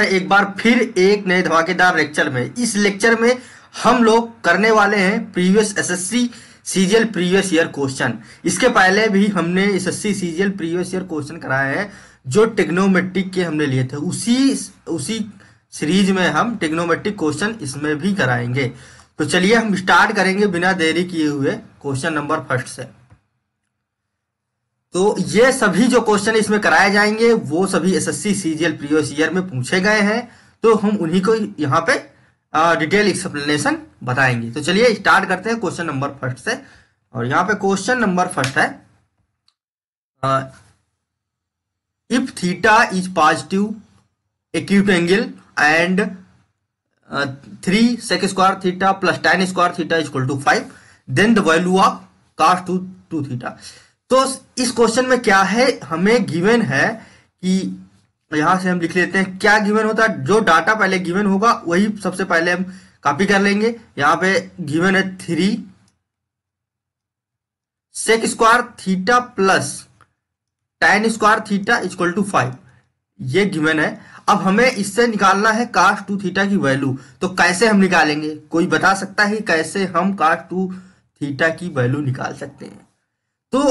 है एक बार फिर एक नए धमाकेदार लेक्चर में इस लेक्चर में हम लोग करने वाले हैं previous SSC CGL previous year question इसके पहले भी हमने SSC CGL previous year question कराया है जो टेक्नोमेट्रिक के हमने लिए थे उसी उसी सीरीज में हम टेक्नोमेट्रिक क्वेश्चन इसमें भी कराएंगे तो चलिए हम स्टार्ट करेंगे बिना देरी किए हुए क्वेश्चन नंबर फर्स्ट से तो ये सभी जो क्वेश्चन इसमें कराए जाएंगे वो सभी एसएससी सीजीएल प्रीवियस ईयर में पूछे गए हैं तो हम उन्हीं को यहाँ पे डिटेल एक्सप्लेनेशन बताएंगे तो चलिए स्टार्ट करते हैं क्वेश्चन नंबर फर्स्ट से और यहाँ पे क्वेश्चन नंबर फर्स्ट है if theta is positive acute angle and three sec square theta plus tan square theta is equal to five then the value of cos two two theta तो इस question में क्या है हमें given है कि यहां से हम लिख लेते हैं क्या गिवन होता है जो डाटा पहले गिवन होगा वही सबसे पहले हम कॉपी कर लेंगे यहां पे गिवन है three sec square theta plus tan square theta equal to five ये गिवन है अब हमें इससे निकालना है कास्ट टू थीटा की वैल्यू तो कैसे हम निकालेंगे कोई बता सकता है कैसे हम कास्ट टू थीटा की वैल्यू निकाल सकते हैं तो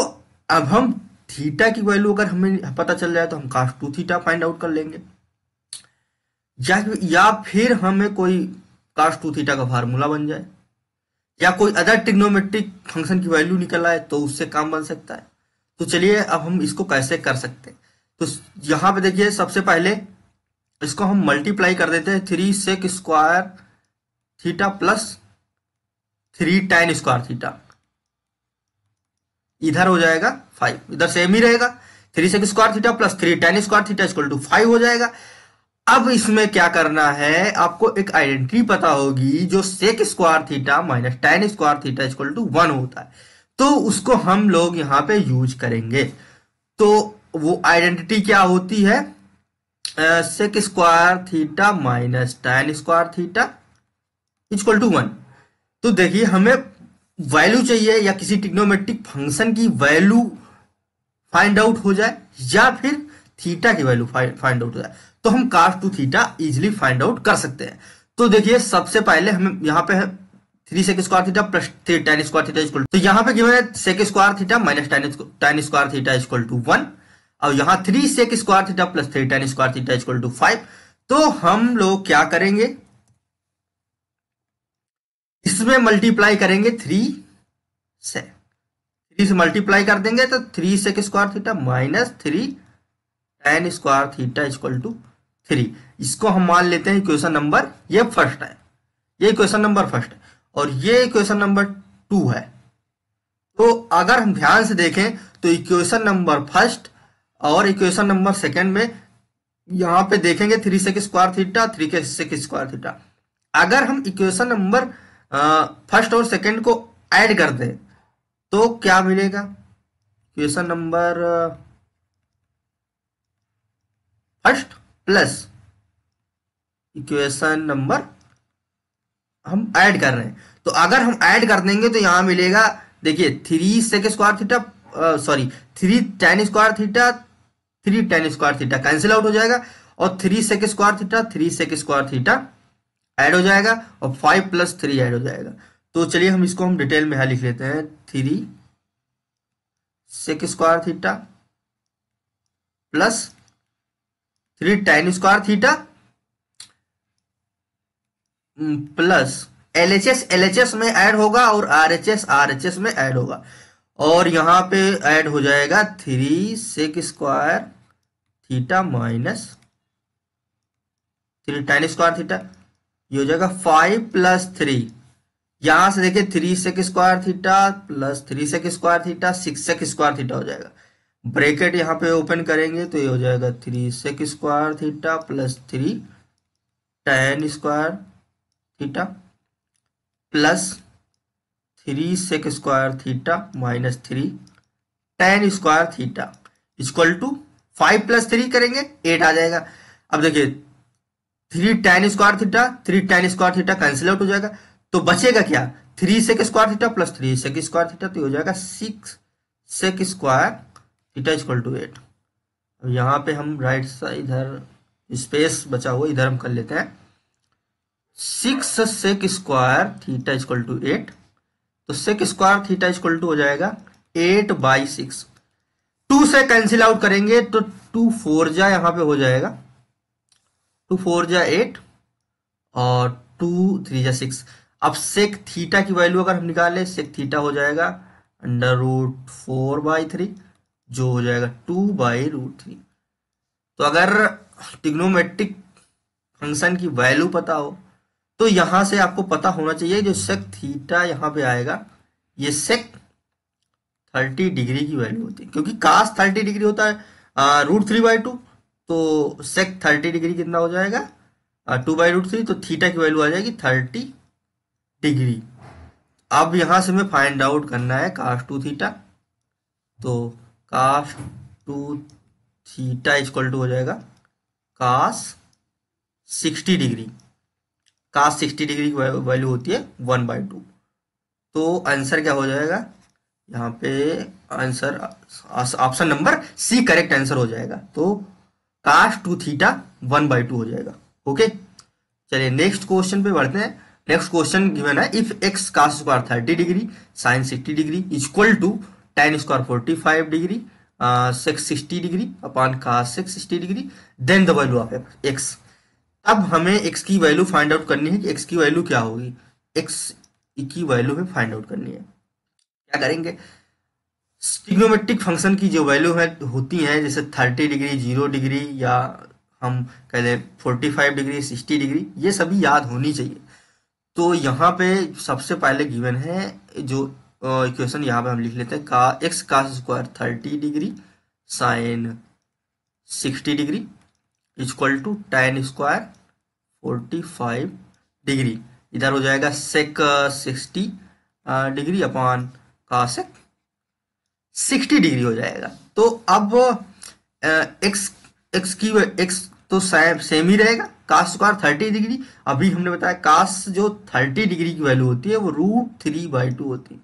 अब हम थीटा की वैल्यू अगर हमें पता चल जाए तो हम cos two theta find out कर लेंगे या, या फिर हमें कोई कास्ट टू थीटा का फार्मूला बन जाए या कोई अदर टिग्नोमेट्रिक फंक्शन की वैल्यू निकल आए तो उससे काम बन सकता है तो चलिए अब हम इसको कैसे कर सकते हैं तो यहां पे देखिए सबसे पहले इसको हम मल्टीप्लाई कर देते हैं three sec square theta plus three tan square theta इधर हो जाएगा फाइव इधर सेम ही रहेगा three sec square theta plus three tan square theta equal to five हो जाएगा अब इसमें क्या करना है आपको एक आइडेंटिटी पता होगी जो sec square theta minus tan square theta equal to one होता है तो उसको हम लोग यहां पे यूज करेंगे तो वो आइडेंटिटी क्या होती है sec square theta minus tan square theta equal to one तो देखिए हमें वैल्यू चाहिए या किसी टिग्नोमेट्रिक फंक्शन की वैल्यू फाइंड आउट हो जाए या फिर थीटा की वैल्यू फाइंड आउट हो जाए तो हम cos two theta easily find out कर सकते हैं तो देखिए सबसे पहले हम यहाँ पे three sec square theta plus tan square theta equal तो यहाँ पे गिवन है sec square theta minus tan tan square theta equal to one और यहाँ three sec square theta plus three tan square theta equal to five तो हम लोग क्या करेंगे इसमें मल्टीप्लाई करेंगे थ्री से थ्री से मल्टीप्लाई कर देंगे तो three sec square theta minus three tan square theta equal to three इसको हम मान लेते हैं क्वेश्चन नंबर ये फर्स्ट है ये क्वेश्चन नंबर फर्स्ट है और ये क्वेश्चन नंबर टू है तो अगर हम ध्यान से देखें तो इक्वेशन नंबर फर्स्ट और इक्वेशन नंबर सेकंड में यहां पे देखेंगे three sec square theta three के सेक स्क्वायर थीटा अगर हम इक्वेशन नंबर फर्स्ट और सेकंड को ऐड कर दें तो क्या मिलेगा question number first plus equation number हम ऐड कर रहे हैं तो अगर हम ऐड कर देंगे तो यहां मिलेगा देखिए three sec square theta sorry three tan square theta three tan square theta cancel out हो जाएगा और three sec square theta three sec square theta add हो जाएगा और फाइव प्लस थ्री एड हो जाएगा तो चलिए हम इसको हम डिटेल में लिख लेते हैं three square theta plus three tan square theta plus L H S L H S में ऐड होगा और R H S R H S में ऐड होगा और यहां पे ऐड हो जाएगा three sec square theta minus three tan square theta ये हो जाएगा फाइव प्लस थ्री यहां से देखिए three sec square theta plus three sec square theta six sec square theta हो जाएगा ब्रेकेट यहां पे ओपन करेंगे तो ये हो जाएगा three sec square theta plus three tan square theta plus three sec square theta minus three tan square theta equal to five plus three करेंगे एट आ जाएगा अब देखिए three tan square theta three tan square theta cancel out हो जाएगा तो बचेगा क्या three sec square theta plus three sec square theta तो हो जाएगा six sec square theta equal to eight यहाँ पे हम राइट साइड इधर स्पेस बचा हुआ इधर हम कर लेते हैं six sec square theta equal to eight तो sec square theta equal to हो जाएगा एट बाई सिक्स टू से कैंसिल आउट करेंगे तो टू फोर जा यहाँ पे हो जाएगा टू फोर जा एट और टू थ्री जा सिक्स अब सेक थीटा की वैल्यू अगर हम निकाले सेक थीटा हो जाएगा under root four by three जो हो जाएगा टू बाई रूट थ्री तो अगर टिग्नोमेट्रिक फंक्शन की वैल्यू पता हो तो यहां से आपको पता होना चाहिए जो सेक थीटा यहां पे आएगा ये सेक थर्टी डिग्री की वैल्यू होती है क्योंकि कास्ट थर्टी डिग्री होता है रूट थ्री बाई टू तो सेक थर्टी डिग्री कितना हो जाएगा टू बाई रूट थ्री तो थीटा की वैल्यू आ जाएगी थर्टी डिग्री अब यहां से हमें फाइंड आउट करना है काश टू थीटा तो काश टू थीटा इक्वल टू हो जाएगा cos sixty degree cos sixty degree की वैल्यू होती है वन बाई टू तो आंसर क्या हो जाएगा यहाँ पे answer option number C correct answer हो जाएगा तो cos two theta one by two हो जाएगा ओके चलिए नेक्स्ट क्वेश्चन पे बढ़ते हैं नेक्स्ट क्वेश्चन गिवन है if x cos square thirty degree sin sixty degree equal to tan square forty five degree six sixty degree upon cos six sixty degree then the value of x अब हमें x की value find out करनी है कि x की value क्या होगी x की वैल्यू हमें फाइंड आउट करनी है क्या करेंगे स्टिग्नोमेट्रिक फंक्शन की जो वैल्यू है होती हैं जैसे थर्टी डिग्री जीरो डिग्री या हम कह दें forty five degree sixty degree ये सभी याद होनी चाहिए तो यहाँ पे सबसे पहले गिवन है जो इक्वेशन यहाँ पे हम लिख लेते हैं का x cos square thirty degree sin sixty degree equal to tan square forty five degree इधर हो जाएगा सेक सिक्सटी डिग्री अपॉन का सेक सिक्सटी डिग्री हो जाएगा तो अब एक्स एक्स की एक्स तो सेम ही रहेगा कास स्क्वायर थर्टी डिग्री अभी हमने बताया कास जो थर्टी डिग्री की वैल्यू होती है वो रूट थ्री बाई टू होती है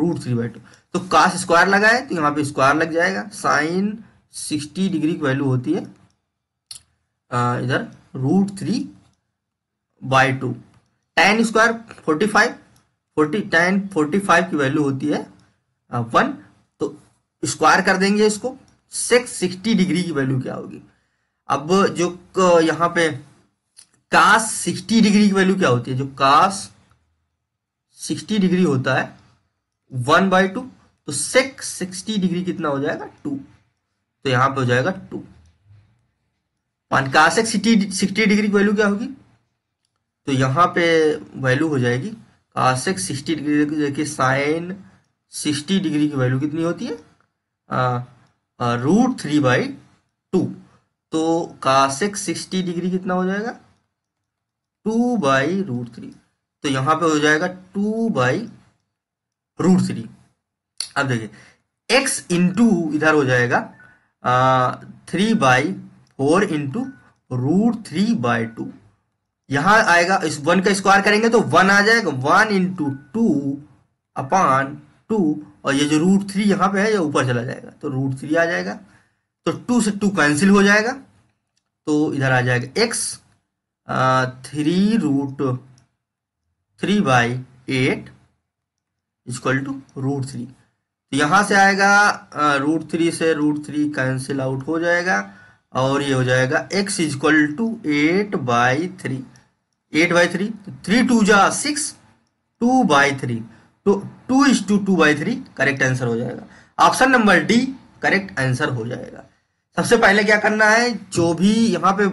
रूट थ्री बाई टू तो कास स्क्वायर लगाए तो यहाँ पे स्क्वायर लग जाएगा साइन सिक्सटी डिग्री की वैल्यू होती है इधर root three by two tan square forty five forty tan forty five की वैल्यू होती है वन स्क्वायर कर देंगे इसको सिक्स सिक्सटी डिग्री की वैल्यू क्या होगी अब जो यहां पे कास सिक्सटी डिग्री की वैल्यू क्या होती है जो कास सिक्सटी डिग्री होता है वन बाई टू तो सेक सिक्सटी डिग्री कितना हो जाएगा टू तो यहां पे हो जाएगा two one cosec sixty degree की वैल्यू क्या होगी तो यहां पे वैल्यू हो जाएगी कासेक सिक्सटी डिग्री देखिए साइन सिक्सटी डिग्री की वैल्यू कितनी होती है रूट थ्री बाई टू तो कासिक सिक्सटी डिग्री कितना हो जाएगा टू बाई रूट थ्री तो यहां पे हो जाएगा टू बाई रूट थ्री अब देखिए एक्स इंटू इधर हो जाएगा three by four into root three by two यहां आएगा इस वन का स्क्वायर करेंगे तो वन आ जाएगा one into two upon two और ये जो रूट थ्री यहाँ पे है ये ऊपर चला जाएगा तो रूट थ्री आ जाएगा तो टू से टू कैंसिल हो जाएगा तो इधर आ जाएगा x three root three by eight equal to root three तो यहाँ से आएगा रूट थ्री से रूट थ्री कैंसिल आउट हो जाएगा और ये हो जाएगा x equal to eight by three eight by three three two जा सिक्स टू बाई थ्री तो two is two two by three correct answer हो जाएगा option number D correct answer हो जाएगा सबसे पहले क्या करना है जो भी यहाँ पे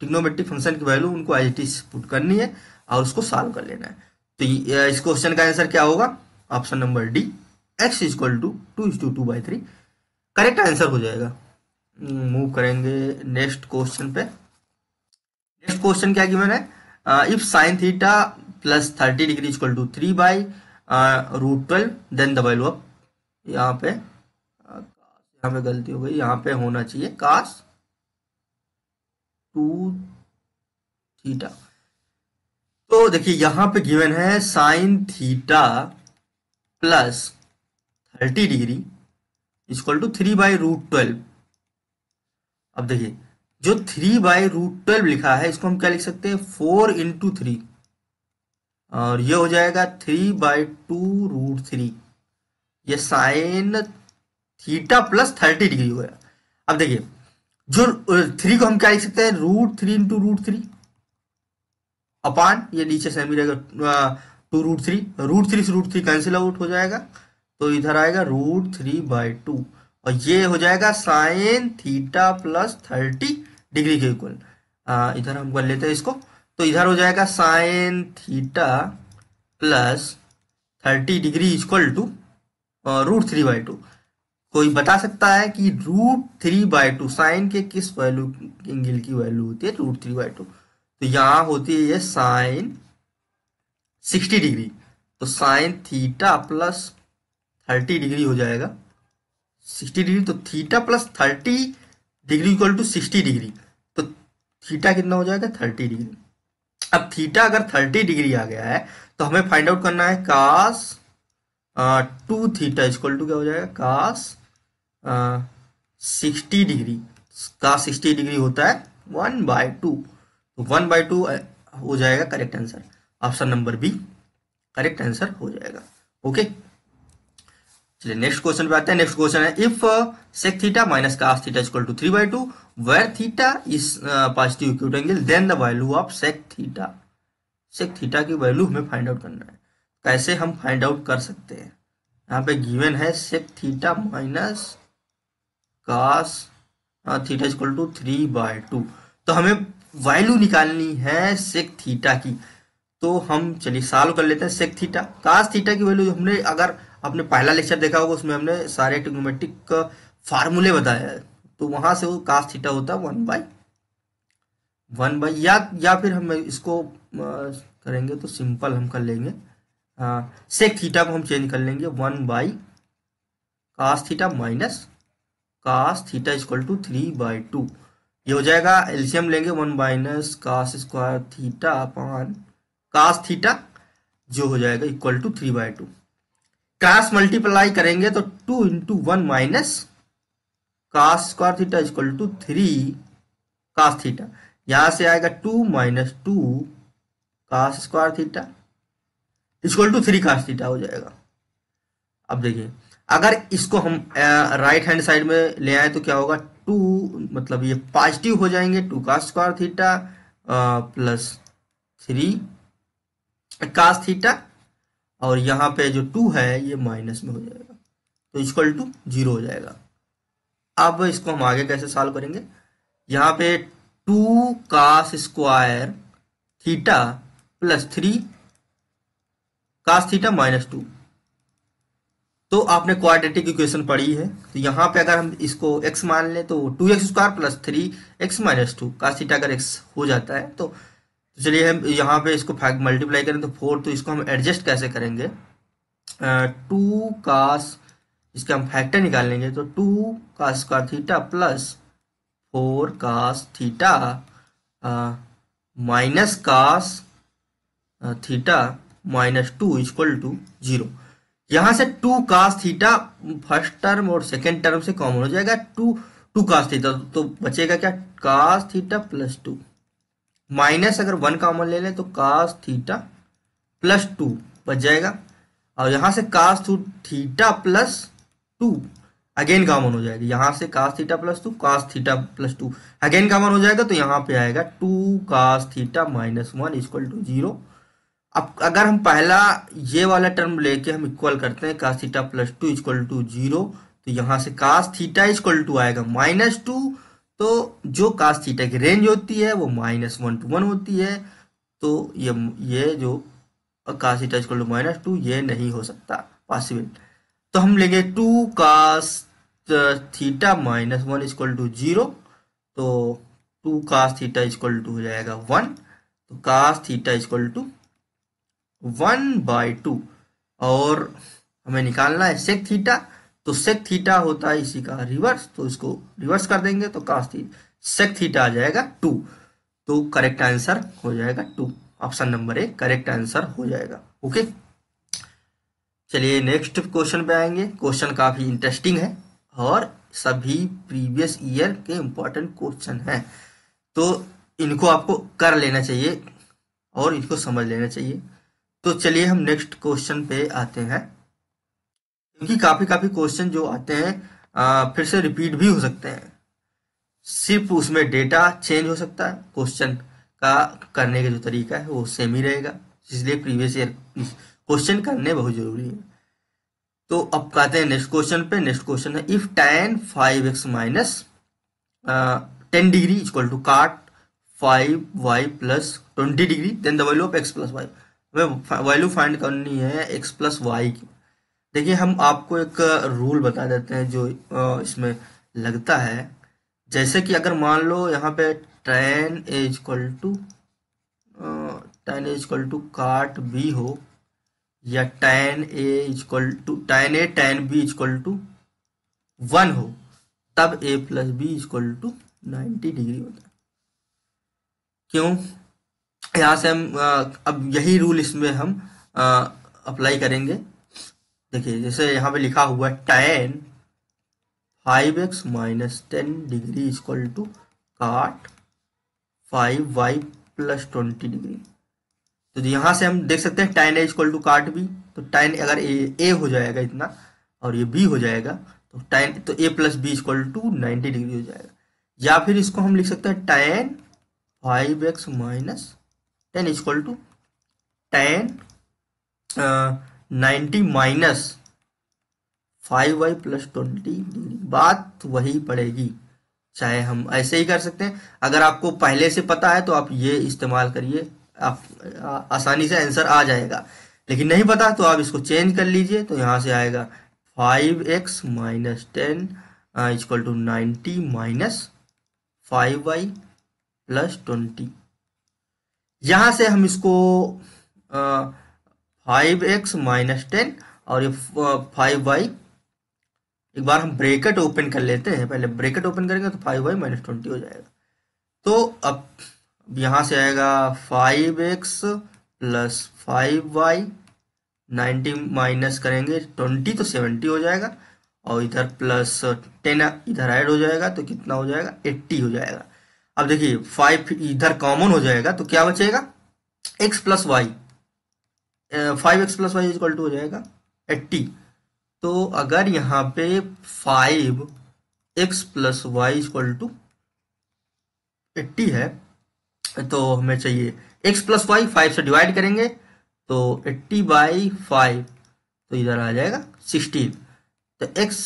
टिक्नोमेट्रिक फंक्शन की वैल्यू उनको आई टी पुट करनी है और उसको सॉल्व कर लेना है तो इस क्वेश्चन का आंसर क्या होगा option number D x equal to two is two two by three correct answer हो जाएगा मूव हम्म, करेंगे नेक्स्ट क्वेश्चन पे नेक्स्ट क्वेश्चन क्या कि मैंने if sin theta plus thirty degree equal to three by root twelve then the value of यहाँ पे यहाँ पे गलती हो गई यहाँ पे होना चाहिए कास टू थीटा तो देखिए यहां पे गिवन है sign theta plus thirty degree equal to three by root twelve अब देखिए जो थ्री बाई रूट ट्वेल्व लिखा है इसको हम क्या लिख सकते हैं फोर इंटू थ्री और ये हो जाएगा three by two root three ये sin theta plus thirty degree हो गया अब देखिए जो थ्री को हम क्या लिख सकते हैं root three into root three upon ये नीचे सेमी जाएगा two root three root three से रूट थ्री कैंसिल आउट हो जाएगा तो इधर आएगा रूट थ्री बाई टू और ये हो जाएगा sign theta plus thirty degree के इक्वल इधर हम कर लेते हैं इसको तो इधर हो जाएगा sign theta plus thirty degree equal to root three by two कोई बता सकता है कि root three by two sin के किस वैल्यू एंगल की वैल्यू होती है रूट थ्री बाय टू तो यहां होती है ये साइन सिक्सटी डिग्री तो sign theta plus thirty degree हो जाएगा सिक्सटी डिग्री तो theta plus thirty degree equal to sixty degree तो थीटा कितना हो जाएगा थर्टी डिग्री अब थीटा अगर थर्टी डिग्री आ गया है तो हमें फाइंड आउट करना है cos two theta equal to क्या हो जाएगा कास सिक्सटी डिग्री का सिक्सटी डिग्री होता है वन बाय टू तो वन बाय टू हो जाएगा correct answer option number B correct answer हो जाएगा ओके चलिए नेक्स्ट क्वेश्चन पे आते हैं नेक्स्ट क्वेश्चन है if sec theta minus cos theta equal to three by two where theta is uh, positive acute angle then the value of sec theta sec theta की value हमें find out करना है कैसे हम find out कर सकते हैं यहाँ पे गिवन है sec theta minus cos theta equal to three by two तो हमें वैल्यू निकालनी है सेक थीटा की तो हम चलिए सॉल्व कर लेते हैं सेक थीटा कास थीटा की वैल्यू हमने अगर आपने पहला लेक्चर देखा होगा उसमें हमने सारे ट्रिग्नोमेट्रिक फार्मूले बताए हैं तो वहां से वो कास्ट थीटा होता है वन बाई वन बाई या या फिर हम इसको करेंगे तो सिंपल हम कर लेंगे सेक थीटा को हम चेंज कर लेंगे one by cos theta minus cos theta equal to three by two ये हो जाएगा एल्शियम लेंगे one minus cos square theta upon cos theta जो हो जाएगा equal to three by two cos multiply करेंगे तो two into one minus cos square theta equal to three cos theta यहां से आएगा two minus two cos square theta equal to three cos theta हो जाएगा अब देखिए अगर इसको हम राइट हैंड साइड में ले आए तो क्या होगा टू मतलब ये पॉजिटिव हो जाएंगे two cos square theta plus three cos theta और यहां पे जो टू है ये माइनस में हो जाएगा तो इक्वल टू जीरो हो जाएगा अब इसको हम आगे कैसे सॉल्व करेंगे यहां पे two cos square theta plus three cos theta minus two तो आपने क्वाड्रेटिक इक्वेशन पढ़ी है तो यहां पे अगर हम इसको एक्स मान लें तो two x square plus three x minus two cos theta अगर एक्स हो जाता है तो चलिए हम यहां पे इसको मल्टीप्लाई करें तो फोर तो इसको हम एडजस्ट कैसे करेंगे टू कास इसका हम फैक्टर निकाल लेंगे तो two cos square theta plus four cos theta minus cos theta minus two equal to zero यहां से two cos theta first term और सेकेंड टर्म से कॉमन हो जाएगा टू टू कास थीटा तो बचेगा क्या cos theta plus two minus अगर वन कॉमन ले लें तो कास थीटा प्लस टू बच जाएगा और यहां से cos two theta plus two again common हो जाएगी यहाँ से cos theta plus two cos theta plus two again common हो जाएगा तो यहाँ पे आएगा two cos theta minus one equal to zero अब अगर हम पहला ये वाला टर्म लेके हम इक्वल करते हैं cos theta plus two equal to zero तो यहां से कास थीटा इक्वल टू आएगा माइनस टू तो जो कास थीटा की रेंज होती है वो माइनस वन टू वन होती है तो ये ये जो cos theta equal to minus two ये नहीं हो सकता पॉसिबल तो हम लेंगे two cos theta minus one equal to zero तो two cos theta equal to हो जाएगा वन तो cos theta equal to one by two और हमें निकालना है सेक थीटा तो सेक थीटा होता है इसी का रिवर्स तो इसको रिवर्स कर देंगे तो कास थीटा सेक थीटा आ जाएगा टू तो करेक्ट आंसर हो जाएगा two option number A correct answer हो जाएगा ओके चलिए नेक्स्ट क्वेश्चन पे आएंगे क्वेश्चन काफ़ी इंटरेस्टिंग है और सभी प्रीवियस ईयर के इंपॉर्टेंट क्वेश्चन हैं तो इनको आपको कर लेना चाहिए और इनको समझ लेना चाहिए तो चलिए हम नेक्स्ट क्वेश्चन पे आते हैं क्योंकि काफ़ी काफ़ी क्वेश्चन जो आते हैं आ, फिर से रिपीट भी हो सकते हैं सिर्फ उसमें डेटा चेंज हो सकता है क्वेश्चन का करने का जो तरीका है वो सेम ही रहेगा इसलिए प्रीवियस ईयर क्वेश्चन करने बहुत जरूरी है तो अब कहते हैं नेक्स्ट क्वेश्चन पे नेक्स्ट क्वेश्चन है if tan five x minus ten degree equal to cot five Y plus twenty degree then the value of x plus y हमें वैल्यू फाइंड करनी है एक्स प्लस वाई की देखिए हम आपको एक रूल बता देते हैं जो इसमें लगता है जैसे कि अगर मान लो यहाँ पे tan is equal to tan is equal to cot B हो या tan A equal to tan A tan B equal to one हो तब A plus B equal to ninety degree होता है क्यों यहां से हम अब यही रूल इसमें हम अप्लाई करेंगे देखिए जैसे यहाँ पे लिखा हुआ है tan five x minus ten degree equal to cot five Y plus twenty degree तो यहां से हम देख सकते हैं tan A equal to cot B तो टाइन अगर ए ए हो जाएगा इतना और ये बी हो जाएगा तो टाइन तो A plus B equal to ninety degree हो जाएगा या फिर इसको हम लिख सकते हैं tan five x minus ten equal to tan ninety minus five Y plus twenty degree बात वही पड़ेगी चाहे हम ऐसे ही कर सकते हैं अगर आपको पहले से पता है तो आप ये इस्तेमाल करिए आप आसानी से आंसर आ जाएगा लेकिन नहीं पता तो आप इसको चेंज कर लीजिए तो यहाँ से आएगा five x minus ten equal to ninety minus five Y plus twenty यहाँ से हम इसको फाइव एक्स माइनस टेन और ये फाइव वाई एक बार हम ब्रेकेट ओपन कर लेते हैं पहले ब्रेकेट ओपन करेंगे तो फाइव वाई माइनस ट्वेंटी हो जाएगा तो अब यहां से आएगा five X plus five Y ninety minus करेंगे ट्वेंटी तो सेवेंटी हो जाएगा और इधर प्लस टेन इधर ऐड हो जाएगा तो कितना हो जाएगा एट्टी हो जाएगा अब देखिए फाइव इधर कॉमन हो जाएगा तो क्या बचेगा X plus Y five X plus Y equal to हो जाएगा एट्टी तो अगर यहाँ पे five X plus Y equal to eighty है तो हमें चाहिए एक्स प्लस वाई फाइव से डिवाइड करेंगे तो एट्टी बाई फाइव तो इधर आ जाएगा सिक्सटीन तो एक्स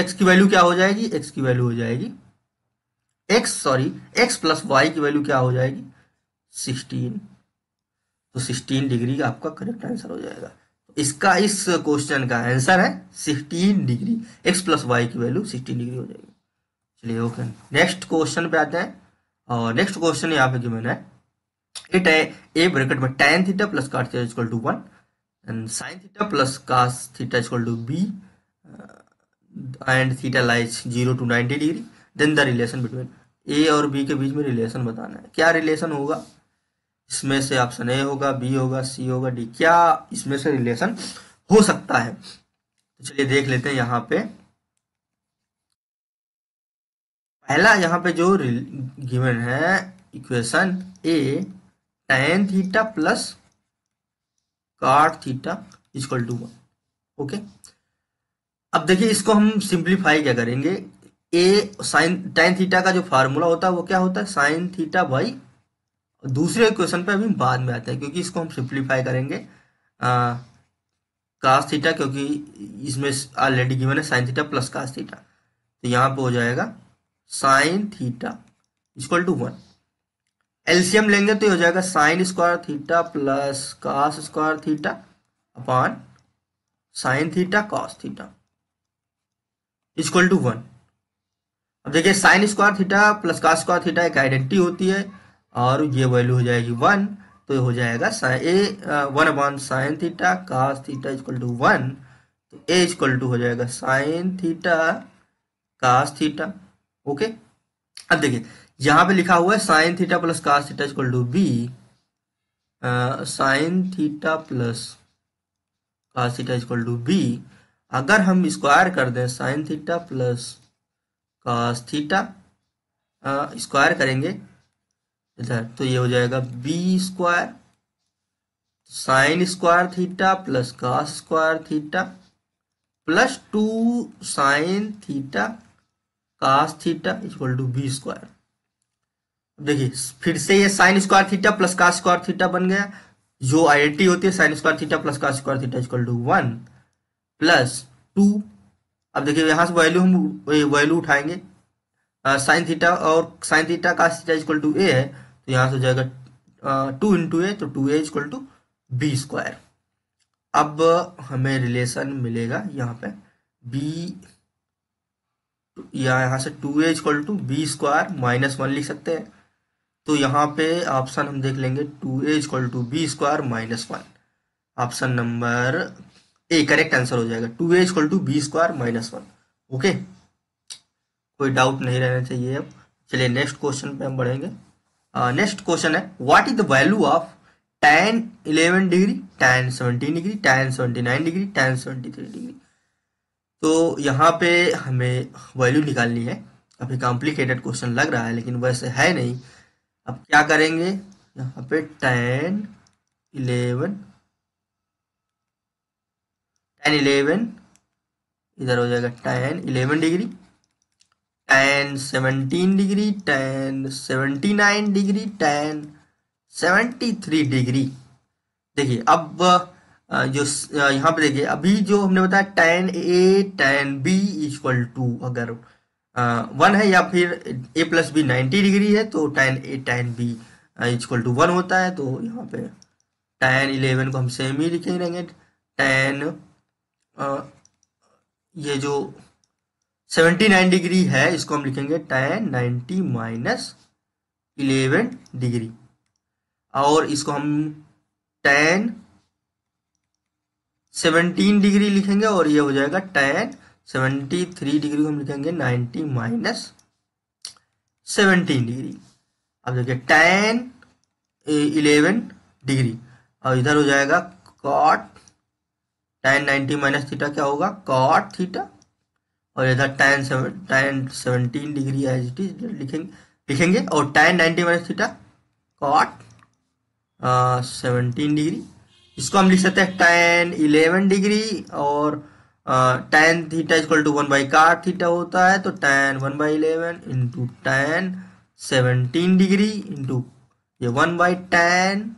एक्स की वैल्यू क्या हो जाएगी एक्स की वैल्यू हो जाएगी X sorry X plus Y की वैल्यू क्या हो जाएगी सिक्सटीन तो सिक्सटीन डिग्री का आपका करेक्ट आंसर हो जाएगा इसका इस क्वेश्चन का आंसर है sixteen degree X plus Y की वैल्यू सिक्सटीन डिग्री हो जाएगी चलिए ओके नेक्स्ट क्वेश्चन पे आते हैं और नेक्स्ट क्वेश्चन यहाँ पे गिवन मैंने इट है ए ब्रैकेट में tan theta plus cot theta equal to one and sine theta plus cos theta equal to B and theta lies zero to ninety degree then the relation between A और B के बीच में relation बताना है क्या relation होगा इसमें से option A होगा बी होगा सी होगा डी क्या इसमें से रिलेशन हो सकता है तो चलिए देख लेते हैं यहाँ पे पहला यहाँ पे जो गिवन है equation A tan theta plus cot theta equal to one okay अब देखिए इसको हम सिंप्लीफाई क्या करेंगे ए साइन टेन थीटा का जो फार्मूला होता है वो क्या होता है साइन थीटा बाई दूसरे इक्वेशन पे अभी बाद में आते हैं क्योंकि इसको हम सिंप्लीफाई करेंगे कास थीटा क्योंकि इसमें ऑलरेडी गिवन है sign theta plus cos theta तो यहाँ पे हो जाएगा sign theta equal to one LCM लेंगे तो ये हो जाएगा sine square theta plus cos square theta upon sine theta cos theta equal to one अब देखिए sine square theta plus cos square theta एक आइडेंटिटी होती है और ये वैल्यू हो जाएगी वन तो ये हो जाएगा A one upon sine theta cos theta equal to one तो ए इक्वल टू हो जाएगा sign theta cos theta okay अब देखिए यहां पे लिखा हुआ है sign theta plus cos theta equal to B sine theta plus cos theta equal to B अगर हम स्क्वायर कर दें sine theta plus cos theta square करेंगे इधर तो ये हो जाएगा B square sine square theta plus cos square theta plus two sine theta cos theta equal to B square देखिए फिर से ये sine square theta plus cos square theta बन गया जो आइडेंटिटी होती है sine square theta plus cos square theta equal to one plus two अब देखिए यहां से वैल्यू हम वैल्यू उठाएंगे साइन थीटा और sine theta cos theta equal to A है तो यहां से हो जाएगा टू इंटू ए तो two A equal to B square अब हमें रिलेशन मिलेगा यहाँ पे बी या यहाँ से two A equal to B square minus one लिख सकते हैं तो यहाँ पे ऑप्शन हम देख लेंगे two A equal to B square minus one option number A correct answer हो जाएगा two A equal to B square minus one okay कोई डाउट नहीं रहना चाहिए अब चलिए नेक्स्ट क्वेश्चन पे हम बढ़ेंगे नेक्स्ट क्वेश्चन है what is the value of tan eleven degree tan seventeen degree tan 79 degree tan 73 degree तो यहाँ पे हमें वैल्यू निकालनी है अभी कॉम्प्लिकेटेड क्वेश्चन लग रहा है लेकिन वैसे है नहीं अब क्या करेंगे यहाँ पे टेन इलेवन टेन इलेवन इधर हो जाएगा tan eleven degree tan seventeen degree tan seventy nine degree tan seventy three degree देखिए अब जो यहाँ पे देखिए अभी जो हमने बताया tan A tan B equal to अगर वन है या फिर A plus B ninety degree है तो tan A tan B equal to one होता है तो यहाँ पे टेन इलेवन को हम सेम ही लिखे रहेंगे टेन ये जो सेवेंटी नाइन डिग्री है इसको हम लिखेंगे tan ninety minus eleven degree और इसको हम टेन सेवनटीन डिग्री लिखेंगे और ये हो जाएगा टेन सेवेंटी थ्री डिग्री को हम लिखेंगे नाइनटी माइनस सेवनटीन डिग्री अब देखिए टेन इलेवन डिग्री और इधर हो जाएगा cot tan ninety minus theta क्या होगा कॉट थीटा और इधर tan seven tan seventeen degree as it is लिखेंगे लिखेंगे और tan ninety minus theta cot seventeen degree इसको हम लिख सकते हैं टेन इलेवन डिग्री और tan theta equal to one by cot theta होता है तो tan one by eleven into tan seventeen degree into ये one by tan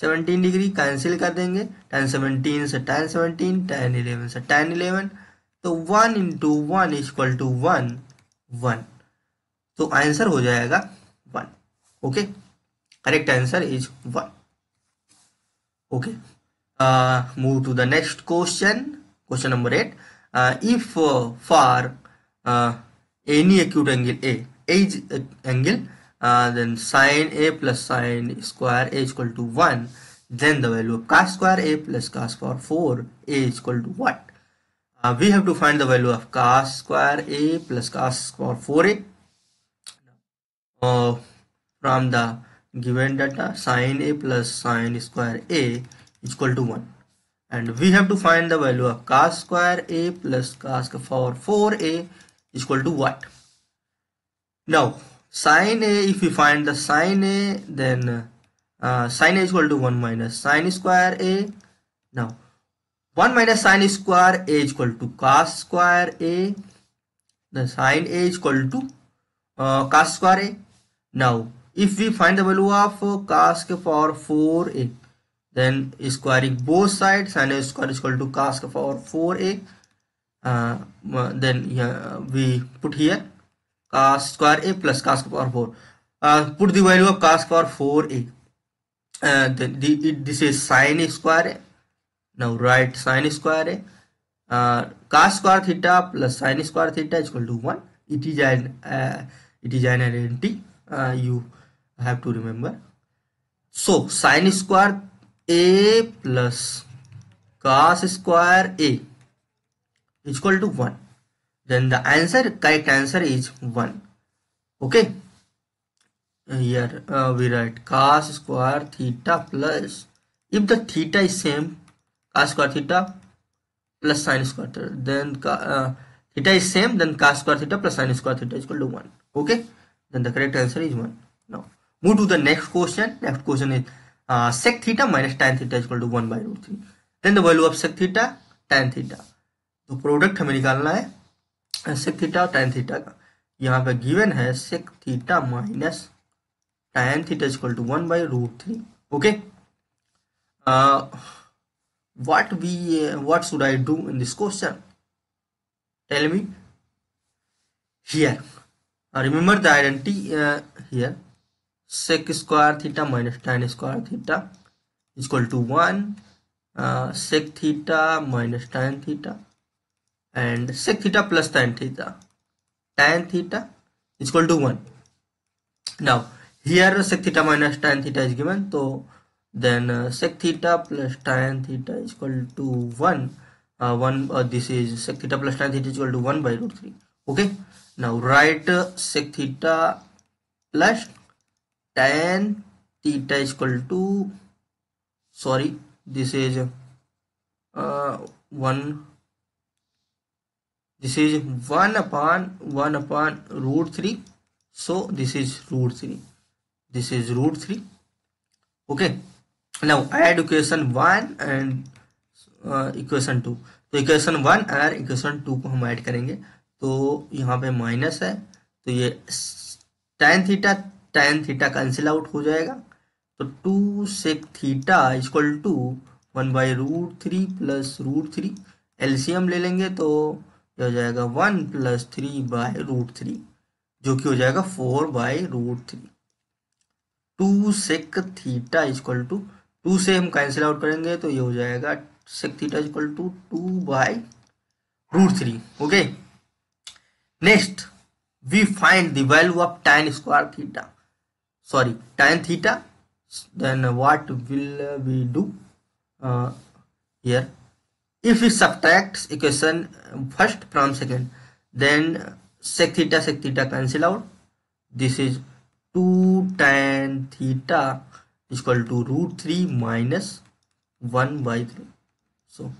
seventeen degree cancel कर देंगे टेन सेवनटीन से टेन सेवनटीन टेन इलेवन से tan eleven तो one into one equal to one one तो आंसर हो जाएगा one okay correct answer is one okay uh, move to the next question question number 8 uh, if uh, for uh, any acute angle a age uh, angle uh, then sine a plus sine square a equal to 1 then the value of cos square a plus cos power 4 a is equal to what we have to find the value of cos square a plus cos power 4a from the given data sine a plus sine square a is equal to 1 and we have to find the value of cos square a plus cos for 4a is equal to what now sine a if we find the sine a then uh, sine a is equal to 1 minus sine square a now 1 minus sine square a is equal to cos square a the sine a is equal to uh, cos square a now if we find the value of cask for 4a then squaring both sides and a square is equal to cask for 4a uh, then we put here cos square a plus cos power 4 uh, put the value of cos power 4a uh, then the, it, this is sine square a now write sine square a uh, cos square theta plus sine square theta is equal to 1 it is an uh, it is an identity uh, you I have to remember. So sine square a plus cos square a is equal to 1. Then the answer, correct answer is 1. Okay. Here uh, we write cos square theta plus, if the theta is same, cos square theta plus sine square theta, then uh, theta is same, then cos square theta plus sine square theta is equal to 1. Okay. Then the correct answer is 1. Move to the next question. Next question is uh, sec theta minus tan theta is equal to 1 by root 3. Then the value of sec theta, tan theta. तो product हमें निकालना है sec theta और tan theta का यहाँ पे given है sec theta minus tan theta theta equal to one by root three okay what we uh, what should i do in this question tell me here uh, remember the identity uh, here sec square theta minus tan square theta is equal to 1 uh, sec theta minus tan theta and sec theta plus tan theta tan theta is equal to 1 now here sec theta minus tan theta is given so then uh, sec theta plus tan theta is equal to 1 uh, 1 uh, this is sec theta plus tan theta is equal to 1 by root 3 okay now write uh, sec theta plus tan theta is equal to sorry this is uh, 1 this is 1 upon 1 upon root 3 so this is root 3 this is root 3 okay now add equation 1 and uh, equation 2 तो equation one और equation two को हम add करेंगे तो यहाँ पे minus है तो ये tan theta tan theta cancel out हो जाएगा तो two sec theta equal to one by root three plus root three LCM ले लेंगे तो ये हो जाएगा one plus three by root three जो कि हो जाएगा four by root three two sec theta equal to two से हम कैंसिल आउट करेंगे तो ये हो जाएगा sec theta equal to two by root three okay next we find the value of tan square theta sorry tan theta then what will we do uh, here if we subtract equation first from second then sec theta sec theta cancel out this is 2 tan theta is equal to root 3 minus 1 by 3 so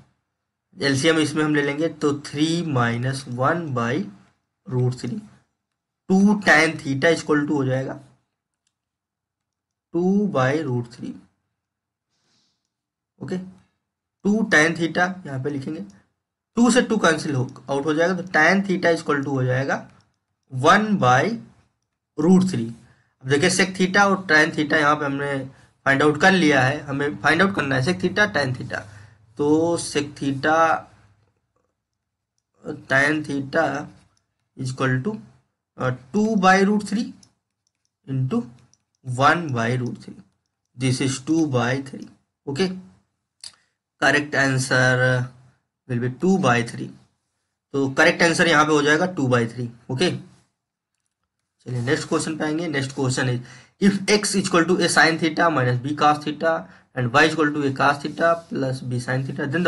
LCM इसमें हम ले लेंगे तो three minus one by root three two tan theta equal to हो जाएगा two by root three okay two tan theta यहां पे लिखेंगे टू से टू कैंसिल हो आउट हो जाएगा तो टेन थीटा इजक्वल टू हो जाएगा वन बाई रूट थ्री अब देखिए सेक थीटा और टेन थीटा यहाँ पे हमने फाइंड आउट कर लिया है हमें फाइंड आउट करना है सेक थीटा टेन थीटा तो sec theta tan theta equal to two by root three into one by root three this is two by three okay correct answer will be two by three तो correct answer यहां पे हो जाएगा two by three okay चलिए next question पे आएंगे next question is if X equal to A sine theta minus B cos theta and Y equal to A cos theta plus B sine theta then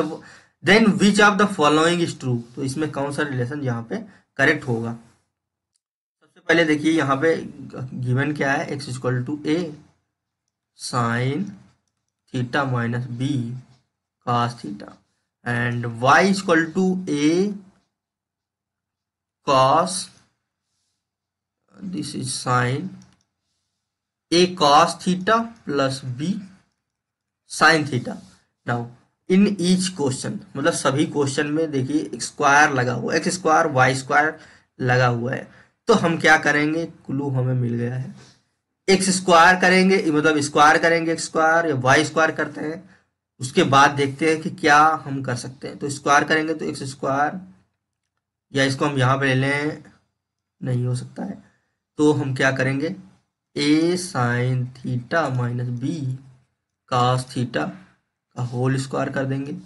then which of the following is true तो इसमें कौन सा relation यहाँ पे correct होगा पहले देखिए यहाँ पे गिवन क्या है X equal to A sine theta minus B cos theta and Y equal to A cos this is sine A cos theta plus B sine theta now in each question मतलब सभी question में देखिए square लगा हुआ x square Y square लगा हुआ है तो हम क्या करेंगे क्लू हमें मिल गया है एक्स स्क्वायर करेंगे मतलब स्क्वायर करेंगे एक्स स्क्वायर या वाई स्क्वायर करते हैं उसके बाद देखते हैं कि क्या हम कर सकते हैं तो स्क्वायर करेंगे तो एक्स स्क्वायर या इसको हम यहाँ पर ले लें नहीं हो सकता है तो हम क्या करेंगे A sine theta minus B cos theta का होल स्क्वायर कर देंगे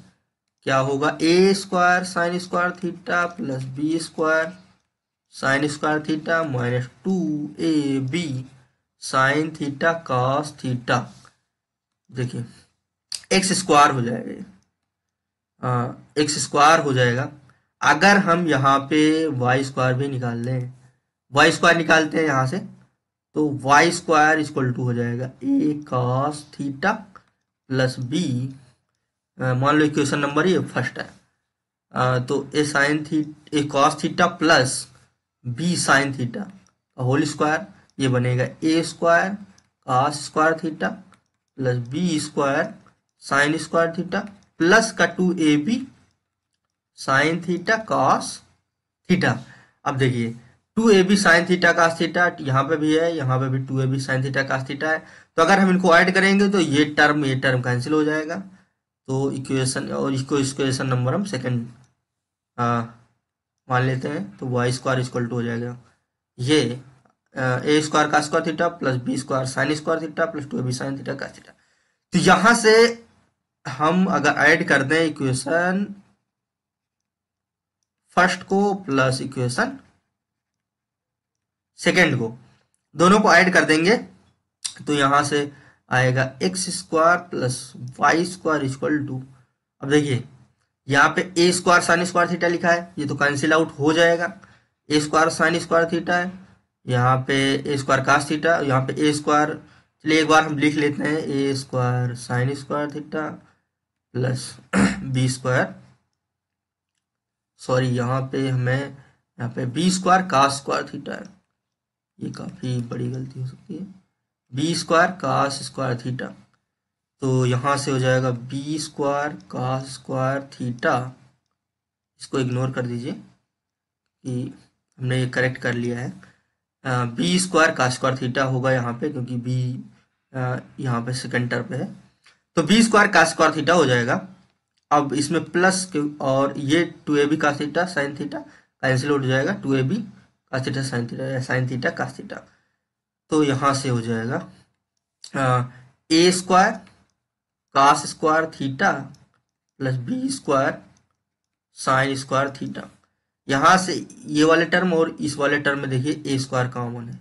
क्या होगा A square sine square theta plus B square sine square theta minus two A B sine theta cos theta देखिए एक्स स्क्वायर हो जाएगा एक्स स्क्वायर हो जाएगा अगर हम यहाँ पे वाई स्क्वायर भी निकाल लें वाई स्क्वायर निकालते हैं यहाँ से तो वाई स्क्वायर इक्वल टू हो जाएगा A cos theta plus B मान लो इक्वेशन नंबर ये फर्स्ट है आ, तो ए साइन थी A cos theta plus B sine theta का होल स्क्वायर ये बनेगा A square cos square theta plus B square sine square theta plus का टू ए B sine theta cos theta अब देखिए टू ए B sine theta cos theta यहाँ पे भी है यहाँ पे भी to A B sine theta cos theta है तो अगर हम इनको ऐड करेंगे तो ये टर्म ये टर्म कैंसिल हो जाएगा तो इक्वेशन और इसको इक्वेशन नंबर हम सेकेंड मान लेते हैं तो वाई स्क्वायर इक्वल टू हो जाएगा ये A square cos square theta plus B square sine square theta plus two A B sine theta cos theta तो यहां से हम अगर ऐड कर दें इक्वेशन फर्स्ट को प्लस इक्वेशन सेकेंड को दोनों को ऐड कर देंगे तो यहां से आएगा X square plus Y square equal to अब देखिए यहाँ पे A square sine square theta लिखा है ये तो कैंसिल आउट हो जाएगा ए स्क्वायर साइन स्क्वायर थीटा है यहाँ पे ए स्क्वायर कास थीटा यहाँ पे ए स्क्वायर चलिए एक बार हम लिख लेते हैं a square sine square theta plus B square sorry यहाँ पे हमें यहाँ पे b square cos square theta है ये काफ़ी बड़ी गलती हो सकती है b square cos square theta तो यहाँ से हो जाएगा B square cos square theta इसको इग्नोर कर दीजिए कि हमने ये करेक्ट कर लिया है b square cos square theta होगा यहाँ पे क्योंकि बी यहाँ पे सेकेंड टर्म पे है तो b square cos square theta हो जाएगा अब इसमें प्लस और ये टू ए b cos theta sine theta cancel हो जाएगा टू ए b cos theta sine theta या साइन थीटा का थीटा तो यहाँ से हो जाएगा ए square cos square theta plus B square sine square theta यहां से ये वाले टर्म और इस वाले टर्म में देखिए ए स्क्वायर कॉमन है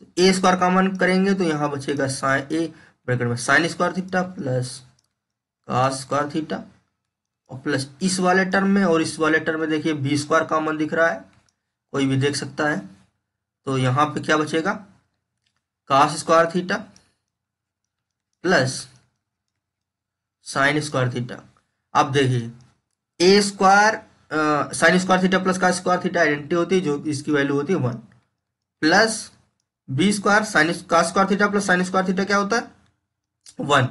तो ए स्क्वायर कॉमन करेंगे तो यहां बचेगा साइन ए ब्रैकेट में sine square theta plus cos square theta और प्लस इस वाले टर्म में और इस वाले टर्म में देखिए बी स्क्वायर कॉमन दिख रहा है कोई भी देख सकता है तो यहां पे क्या बचेगा cos square theta plus sine square theta अब देखिए a square sine square theta plus cos square theta identity होती है जो इसकी वैल्यू होती है one plus B square sine cos square theta plus sine square theta क्या होता है वन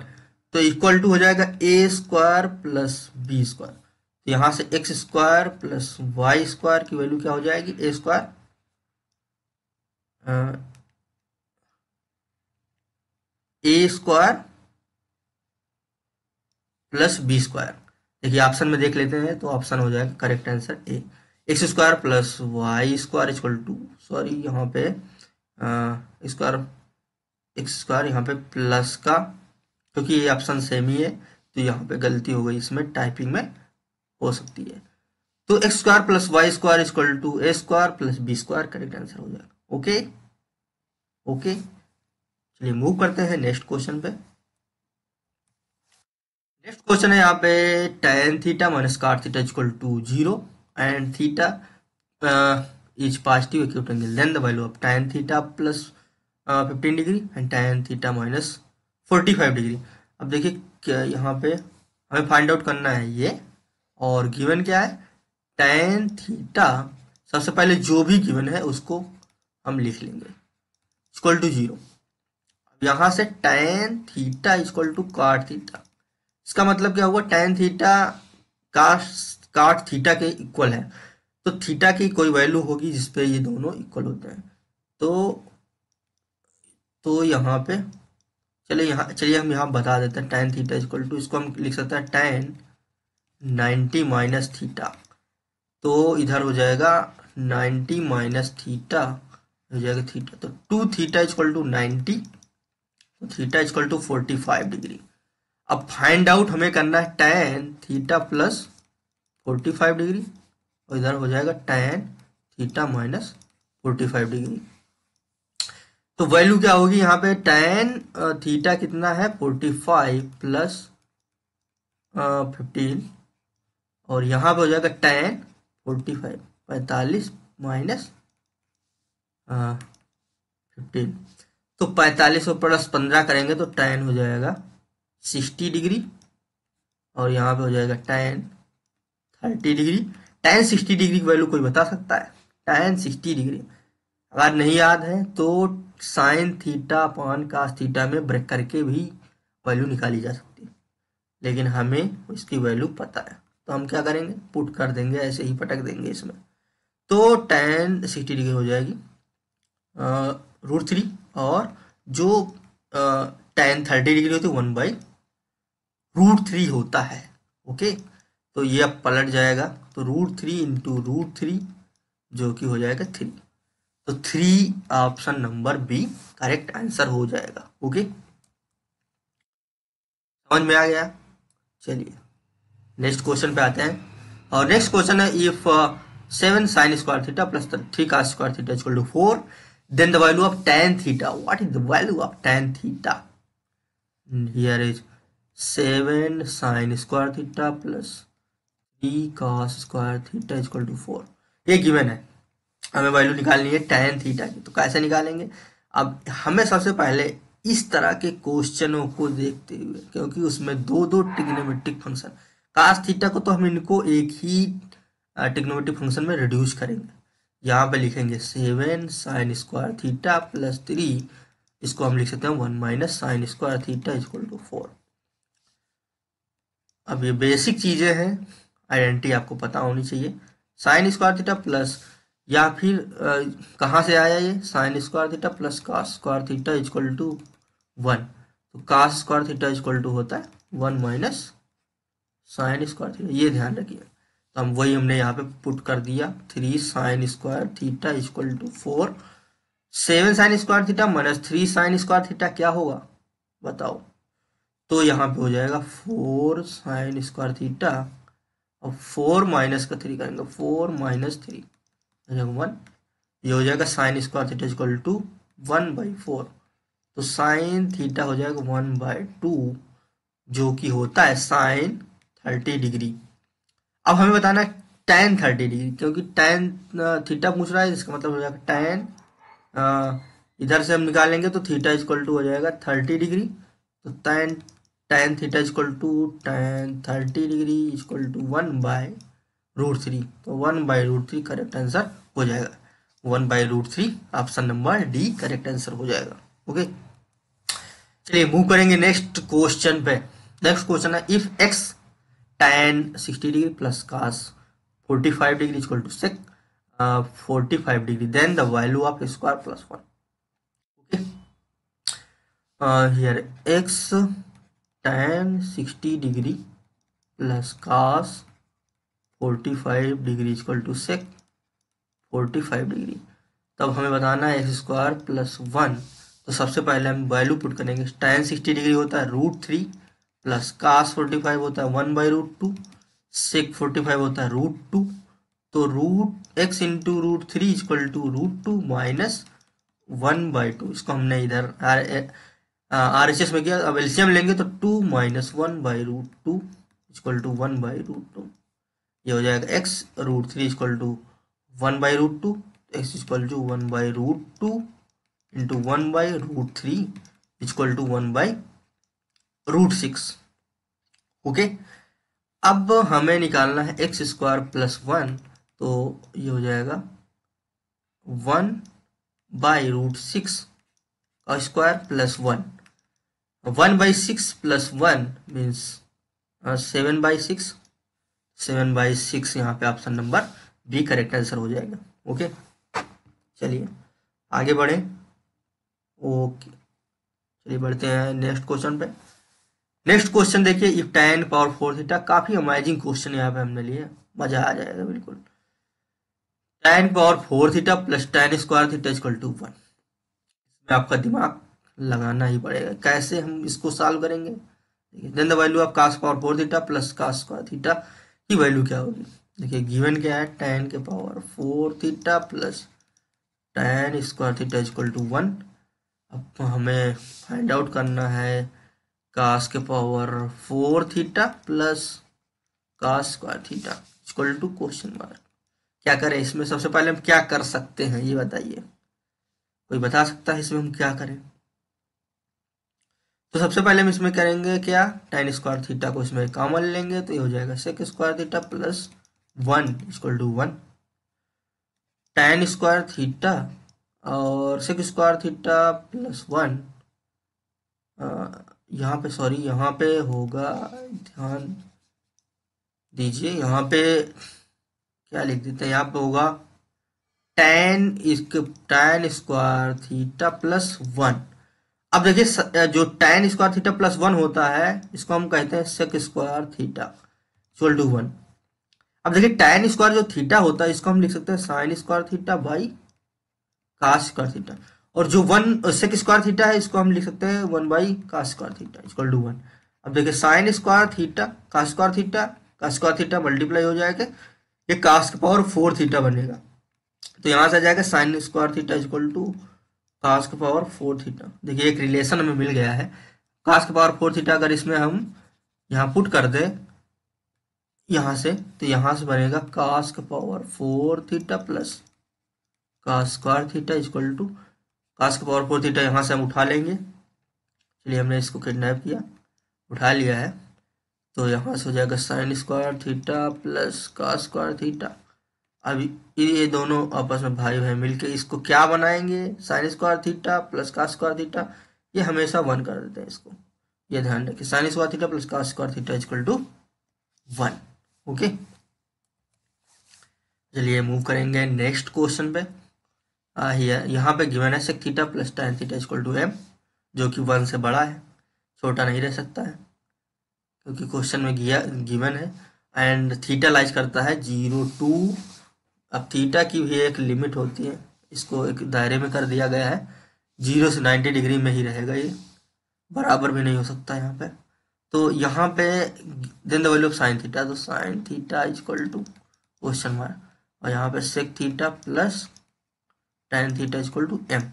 तो इक्वल टू हो जाएगा ए स्क्वायर प्लस बी स्क्वायर तो यहां से x square plus Y square की वैल्यू क्या हो जाएगी ए square a square plus B square देखिए ऑप्शन में देख लेते हैं तो ऑप्शन हो जाएगा correct answer a x square plus Y square equal to sorry यहाँ पे स्क्वायर एक्स स्क्वायर यहाँ पे प्लस का क्योंकि ये ऑप्शन सेम ही है तो यहाँ पे गलती हो गई इसमें टाइपिंग में हो सकती है तो x square plus Y square equal to a square plus B square correct answer हो जाएगा ओके ओके चलिए मूव करते हैं नेक्स्ट क्वेश्चन पे नेक्स्ट क्वेश्चन है यहाँ पे tan theta minus cot theta equal to zero and theta is positive acute angle then the value of tan theta plus fifteen degree and tan theta minus forty five degree अब देखिए क्या यहाँ पे हमें find out करना है ये और गिवन क्या है टेन थीटा सबसे पहले जो भी गिवन है उसको हम लिख लेंगे इक्वल टू जीरो यहाँ से tan theta equal to cot theta इसका मतलब क्या हुआ टेन थीटा का काट थीटा के इक्वल है तो थीटा की कोई वैल्यू होगी जिसपे ये दोनों इक्वल होते हैं तो तो यहाँ पे चलिए यहाँ चलिए हम यहाँ बता देते हैं टेन थीटा इक्वल टू इसको हम लिख सकते हैं टेन नाइन्टी माइनस थीटा तो इधर हो जाएगा नाइन्टी माइनस थीटा हो जाएगा थीटा तो two theta equal to ninety theta equal to forty five degree अब फाइंड आउट हमें करना है tan theta plus forty five degree और इधर हो जाएगा tan theta minus forty five degree तो वैल्यू क्या होगी यहाँ पे टेन थीटा कितना है फोर्टी फाइव प्लस फिफ्टीन और यहाँ पे हो जाएगा टेन फोर्टी फाइव पैंतालीस माइनस फिफ्टीन तो पैंतालीस और प्लस पंद्रह करेंगे तो टेन हो जाएगा सिक्सटी डिग्री और यहाँ पे हो जाएगा tan thirty degree tan sixty degree की वैल्यू कोई बता सकता है टेन सिक्सटी डिग्री अगर नहीं याद है तो sign theta upon cos theta में ब्रेक करके भी वैल्यू निकाली जा सकती है लेकिन हमें इसकी वैल्यू पता है तो हम क्या करेंगे पुट कर देंगे ऐसे ही पटक देंगे इसमें तो टेन सिक्सटी डिग्री हो जाएगी रूट थ्री और जो टेन थर्टी डिग्री होती है वन बाई रूट थ्री होता है ओके तो ये अब पलट जाएगा तो root three into root three जो कि हो जाएगा थ्री तो three option number B correct answer हो जाएगा ओके समझ में आ गया चलिए नेक्स्ट क्वेश्चन पे आते हैं और नेक्स्ट क्वेश्चन है if seven sine square theta plus three cos square theta equal to four then the value of tan theta what is the value of tan theta here is seven sine square theta plus three cos square theta equal to four ये given है हमें value निकालनी है tan theta की तो कैसे निकालेंगे अब हमें सबसे पहले इस तरह के क्वेश्चनों को देखते हुए क्योंकि उसमें दो दो टिग्नोमेट्रिक फंक्शन कास थीटा को तो हम इनको एक ही टिग्नोमेट्रिक फंक्शन में रिड्यूस करेंगे यहाँ पे लिखेंगे seven sine square theta plus three इसको हम लिख सकते हैं one minus sine square theta equal to four अब ये बेसिक चीज़ें हैं आइडेंटिटी आपको पता होनी चाहिए साइन स्क्वायर थीटा प्लस या फिर कहाँ से आया ये sine square theta plus cos square theta equal to one तो cos square theta equal to होता है one minus sine square theta ये ध्यान रखिए तो हम वही हमने यहाँ पे पुट कर दिया three sine square theta equal to four seven sine square theta minus three sine square theta क्या होगा बताओ तो यहाँ पे हो जाएगा फोर साइन स्क्वायर थीटा और फोर माइनस का थ्री करेंगे फोर माइनस थ्री वन ये हो जाएगा sine square theta equal to one by four तो साइन थीटा हो जाएगा वन बाई टू जो कि होता है साइन थर्टी डिग्री अब हमें बताना है टेन थर्टी डिग्री क्योंकि टेन थीटा पूछ रहा है इसका मतलब हो जाएगा टेन इधर से हम निकालेंगे तो थीटा इक्वल टू हो जाएगा थर्टी डिग्री तो tan tan theta is to tan thirty degree degree to one by root three तो one by root three correct answer हो जाएगा one by root three option number D correct answer हो जाएगा okay चलिए move करेंगे next question पे next question है if x tan sixty degree plus cos forty five degree equal to sec forty five degree then the value of square plus one okay here x tan 60 degree plus cos 45 degree equal to sec 45 degree तब हमें बताना है x square plus one तो सबसे पहले हम value put करेंगे tan sixty degree होता है root three plus cos forty five होता है one by root two sec forty five होता है रूट टू तो root x into root three equal to root two minus one by two इसको हमने इधर आर एच एस में क्या अब एल्सियम लेंगे तो two minus one by root two equal to one by root two ये हो जाएगा x root three equal to one by root two x equal to one by root two into one by root three equal to one by root six okay अब हमें निकालना है x square plus one तो ये हो जाएगा one by root six square plus one one by six plus one means seven by six seven by six यहाँ पे option number B correct answer हो जाएगा ओके चलिए आगे बढ़े ओके चलिए बढ़ते हैं नेक्स्ट क्वेश्चन पे नेक्स्ट क्वेश्चन देखिए if tan power four theta काफी अमेजिंग क्वेश्चन यहाँ पे हमने लिए मजा आ जाएगा बिल्कुल tan power four theta plus tan square theta equal to one इसमें आपका दिमाग लगाना ही पड़ेगा कैसे हम इसको सॉल्व करेंगे then the value of cos power four theta plus cos square theta की वैल्यू क्या होगी देखिए गिवन क्या है टेन के power four theta plus tan square theta equal to one अब हमें फाइंड आउट करना है कास के power four theta plus cos square theta equal to question mark क्या करें इसमें सबसे पहले हम क्या कर सकते हैं ये बताइए कोई बता सकता है इसमें हम क्या करें तो सबसे पहले हम इसमें करेंगे क्या टेन स्क्वायर थीटा को इसमें कॉमन लेंगे तो ये हो जाएगा sec square theta plus one equal to one tan square theta और sec square theta plus one यहाँ पे सॉरी यहाँ पे होगा ध्यान दीजिए यहाँ पे क्या लिख देते हैं यहाँ पे होगा टेन इसके tan square theta plus one अब देखिए जो tan square theta plus one होता है इसको हम कहते हैं sec square theta equal to one अब देखिए टेन स्क्वायर जो थीटा होता है इसको हम लिख सकते हैं sine square theta by cos square theta और जो वन सेक स्क्वायर थीटा है इसको हम लिख सकते हैं one by cos square theta equal to one अब देखिए sine square theta cos square theta cos square theta multiply हो जाएगा ये कास्ट पावर फोर थीटा बनेगा तो यहाँ से आ जाएगा sine square theta equal to cos का पावर फोर थीटा देखिए एक रिलेशन हमें मिल गया है कास का पावर फोर थीटा अगर इसमें हम यहाँ पुट कर दे यहाँ से तो यहाँ से बनेगा कास का power four theta plus cos square theta equal to cos का पावर फोर थीटा यहाँ से हम उठा लेंगे चलिए हमने इसको किडनैप किया उठा लिया है तो यहाँ से हो जाएगा sine square theta plus cos square theta अब ये दोनों आपस में भाई भाई मिलके इसको क्या बनाएंगे sine square theta plus cos square theta ये हमेशा वन कर देते हैं इसको ये ध्यान रखें sine square theta plus cos square theta equal to one okay चलिए मूव करेंगे नेक्स्ट क्वेश्चन पे यहाँ पे गिवन है sec theta plus tan theta equal to m जो कि वन से बड़ा है छोटा नहीं रह सकता है क्योंकि क्वेश्चन में गिवन है एंड थीटा लाइज करता है जीरो टू अब थीटा की भी एक लिमिट होती है इसको एक दायरे में कर दिया गया है जीरो से नाइन्टी डिग्री में ही रहेगा ये बराबर भी नहीं हो सकता यहाँ पे तो यहाँ पे then the value of sine theta तो sign theta is equal to question mark और यहाँ पे sec theta plus tan theta is equal to M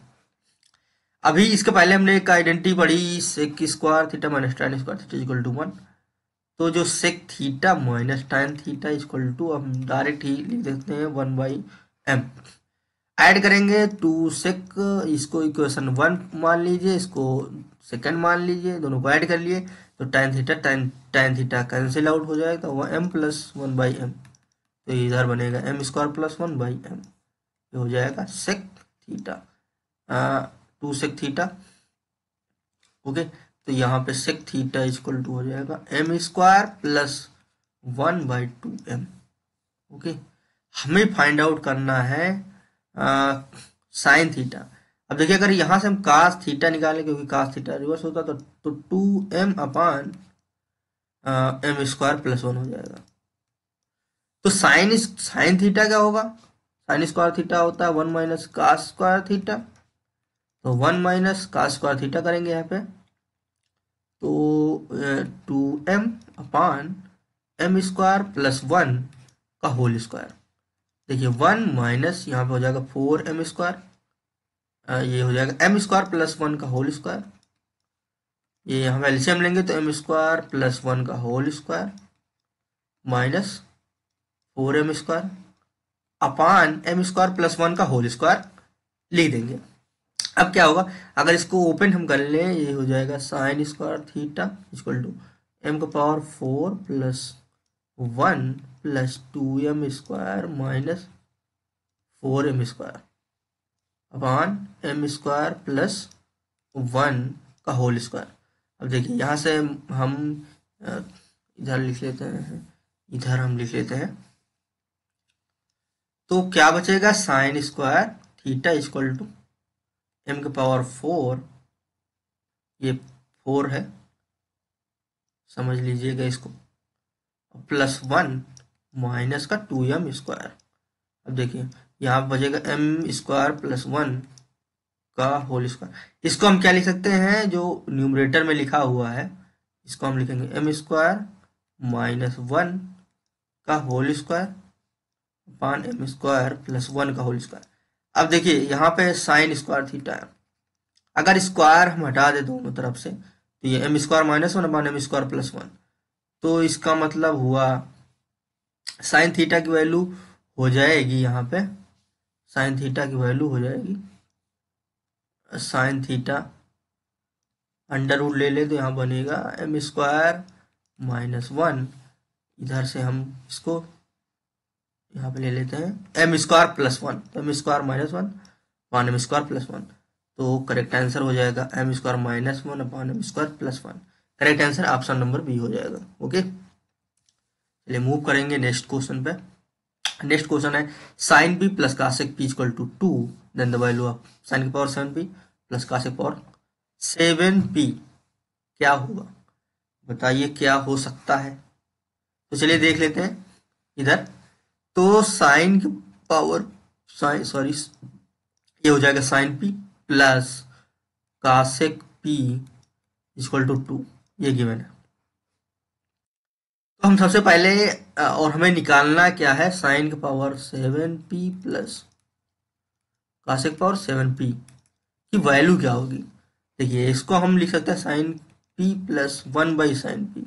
अभी इसके पहले हमने एक आइडेंटिटी पढ़ी sec square theta minus tan square theta is equal to one तो जो sec theta minus tan theta equal to हम डायरेक्ट ही लिख देते हैं वन बाई एम ऐड करेंगे टू सेक इसको इक्वेशन वन मान लीजिए इसको सेकेंड मान लीजिए दोनों को ऐड कर लिए तो tan theta tan tan theta cancel out हो जाएगा तो M plus one by M तो इधर बनेगा M square plus one by M ये हो जाएगा sec theta two sec theta okay okay? तो यहाँ पे सेक थीटा इक्वल टू हो जाएगा M square plus one by two M okay हमें फाइंड आउट करना है साइन थीटा अब देखिए अगर यहां से हम कास थीटा निकालें क्योंकि कास थीटा रिवर्स होता तो तो two M upon M square plus one हो जाएगा तो साइन साइन थीटा क्या होगा साइन स्क्वायर थीटा होता है one minus cos square theta तो one minus cos square theta करेंगे यहाँ पे तो two M upon M square plus one का होल स्क्वायर देखिए वन माइनस यहाँ पे हो जाएगा फोर एम स्क्वायर ये हो जाएगा एम स्क्वायर प्लस वन का होल स्क्वायर ये यहाँ पे एल्शियम लेंगे तो एम स्क्वायर प्लस वन का whole square minus four M square upon M square plus one का होल स्क्वायर लिख देंगे अब क्या होगा अगर इसको ओपन हम कर ले ये हो जाएगा sine square theta equal to M का power four plus one plus two M square minus four M square upon M square plus one का होल स्क्वायर अब देखिए यहाँ से हम इधर लिख लेते हैं इधर हम लिख लेते हैं तो क्या बचेगा sine square theta equal to M के पावर फोर ये फोर है समझ लीजिएगा इसको प्लस वन माइनस का टू एम स्क्वायर अब देखिए यहाँ बजेगा एम स्क्वायर प्लस वन का होल स्क्वायर इसको हम क्या लिख सकते हैं जो न्यूमरेटर में लिखा हुआ है इसको हम लिखेंगे एम स्क्वायर माइनस वन का whole square upon M square plus one का होल स्क्वायर अब देखिए यहाँ पे साइन स्क्वायर थीटा है अगर स्क्वायर हम हटा दे दोनों तरफ से तो ये M square minus one upon M square plus one तो इसका मतलब हुआ साइन थीटा की वैल्यू हो जाएगी यहाँ पे साइन थीटा की वैल्यू हो जाएगी साइन थीटा अंडर रूट ले ले तो यहाँ बनेगा एम स्क्वायर माइनस वन इधर से हम इसको यहाँ पे ले लेते हैं M square plus one M square minus one one M square plus one तो करेक्ट आंसर हो जाएगा M square minus one upon M square plus one correct answer option number B हो जाएगा ओके चलिए मूव करेंगे next question पे next question है sine B plus cosec P equal to two then the value of sine की power seven B plus cosec power seven B क्या होगा बताइए क्या हो सकता है तो चलिए देख लेते हैं इधर तो साइन की पावर साइन सॉरी ये हो जाएगा sine P plus cosec P equal to two ये गिवन है तो हम सबसे पहले और हमें निकालना क्या है साइन की power seven P plus cosec power seven P की वैल्यू क्या होगी देखिए इसको हम लिख सकते हैं sine P plus one by sine P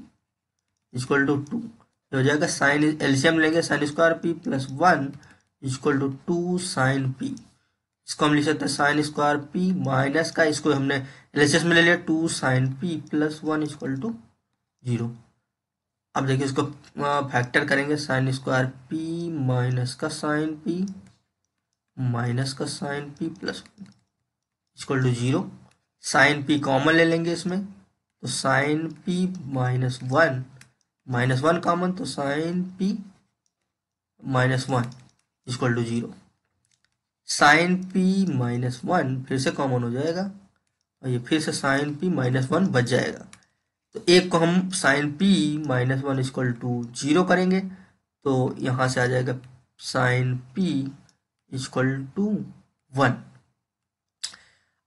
equal to two तो हो जाएगा साइन एल्शियम लेंगे sine square P plus one equal to two sine P इसको हम लिख सकते हैं साइन स्क्वायर पी माइनस का इसको हमने एलसीएस में ले लिया two sine P plus one equal to zero अब देखिए इसको फैक्टर करेंगे साइन स्क्वायर पी माइनस का साइन पी माइनस का sine P plus is equal to zero sine P common ले लेंगे इसमें तो sine P minus one minus one common तो sine P minus one equal to zero sine P minus one फिर से common हो जाएगा और ये फिर से साइन पी माइनस वन बच जाएगा तो एक को हम sine P minus one equal to zero करेंगे तो यहाँ से आ जाएगा sine P is equal to one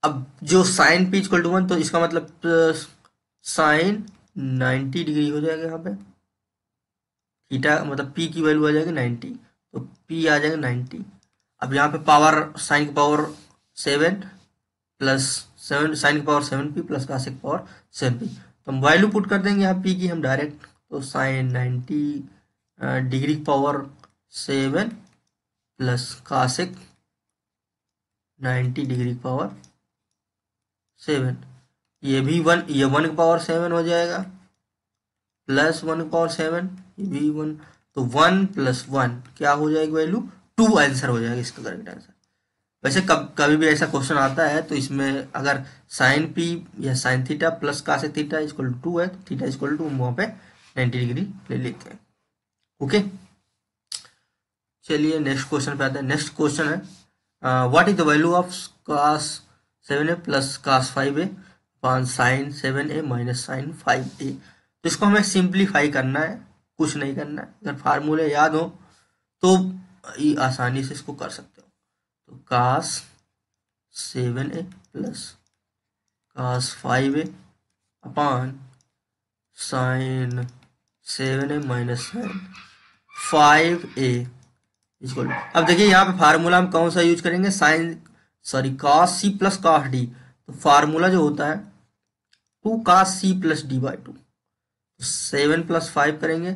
अब जो sine P equal to one तो इसका मतलब साइन नाइन्टी डिग्री हो जाएगा यहाँ पे थीटा मतलब पी की वैल्यू आ जाएगी नाइन्टी तो पी आ जाएगा नाइन्टी अब यहाँ पे पावर साइन की power seven plus seven sine की power seven P plus cosec power seven P तो हम वैल्यू पुट कर देंगे यहाँ पी की हम डायरेक्ट तो sine ninety degree power seven plus cosec ninety degree power seven ये भी वन ये वन की पावर सेवन हो जाएगा प्लस वन की पावर सेवन वी वन तो वन प्लस वन क्या हो जाएगी वैल्यू टू आंसर हो जाएगा इसका करेक्ट आंसर वैसे कब कभी भी ऐसा क्वेश्चन आता है तो इसमें अगर साइन पी या sine theta plus cosec theta equal to है तो थीटा इज्कवल टू वहां पे नाइन्टी डिग्री ले लेते हैं ओके चलिए नेक्स्ट क्वेश्चन पे आते हैं नेक्स्ट क्वेश्चन है what is the value of cos seven A plus cos five A upon sine seven A minus sine five A तो इसको हमें सिंप्लीफाई करना है कुछ नहीं करना है अगर फार्मूले याद हो तो ये आसानी से इसको कर सकते हो तो cos seven A plus cos five A upon sine seven A minus sine five A is equal अब देखिए यहाँ पे फार्मूला हम कौन सा यूज करेंगे sine sorry cos C plus cos D तो फार्मूला जो होता है two cos C plus D by two seven plus five करेंगे